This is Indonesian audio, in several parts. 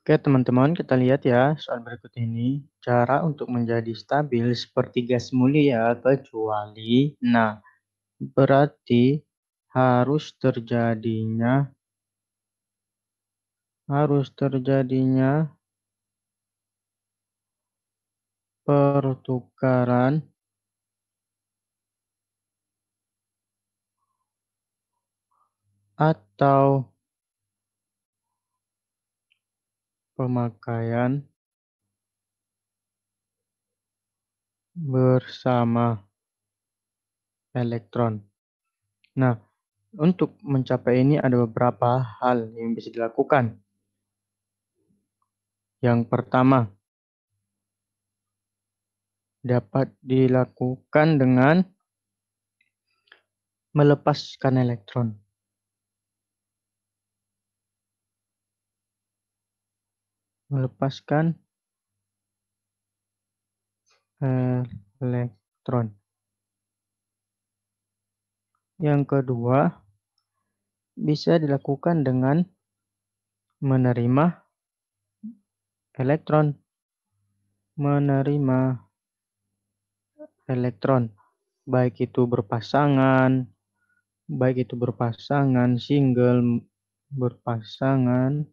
Oke teman-teman kita lihat ya soal berikut ini. Cara untuk menjadi stabil seperti gas mulia kecuali. Nah berarti harus terjadinya harus terjadinya pertukaran atau pemakaian bersama elektron. Nah, untuk mencapai ini ada beberapa hal yang bisa dilakukan. Yang pertama, dapat dilakukan dengan melepaskan elektron. melepaskan eh, elektron. Yang kedua, bisa dilakukan dengan menerima elektron. Menerima elektron, baik itu berpasangan, baik itu berpasangan, single, berpasangan,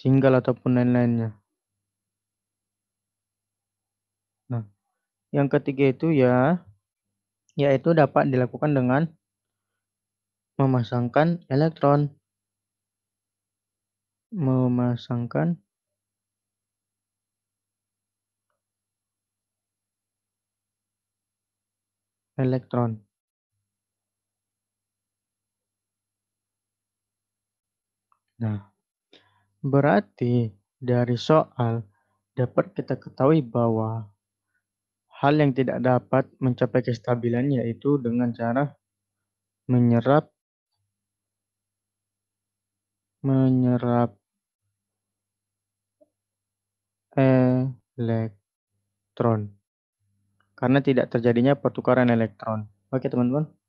single ataupun lain-lainnya. Nah, yang ketiga itu ya yaitu dapat dilakukan dengan memasangkan elektron memasangkan elektron Nah, Berarti dari soal dapat kita ketahui bahwa hal yang tidak dapat mencapai kestabilan yaitu dengan cara menyerap menyerap elektron karena tidak terjadinya pertukaran elektron. Oke, teman-teman.